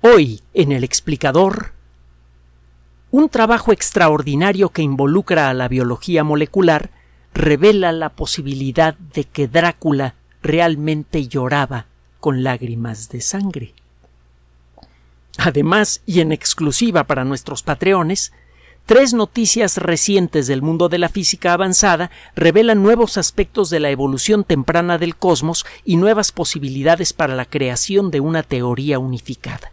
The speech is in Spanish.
Hoy, en el explicador, un trabajo extraordinario que involucra a la biología molecular revela la posibilidad de que Drácula realmente lloraba con lágrimas de sangre. Además, y en exclusiva para nuestros patreones, tres noticias recientes del mundo de la física avanzada revelan nuevos aspectos de la evolución temprana del cosmos y nuevas posibilidades para la creación de una teoría unificada.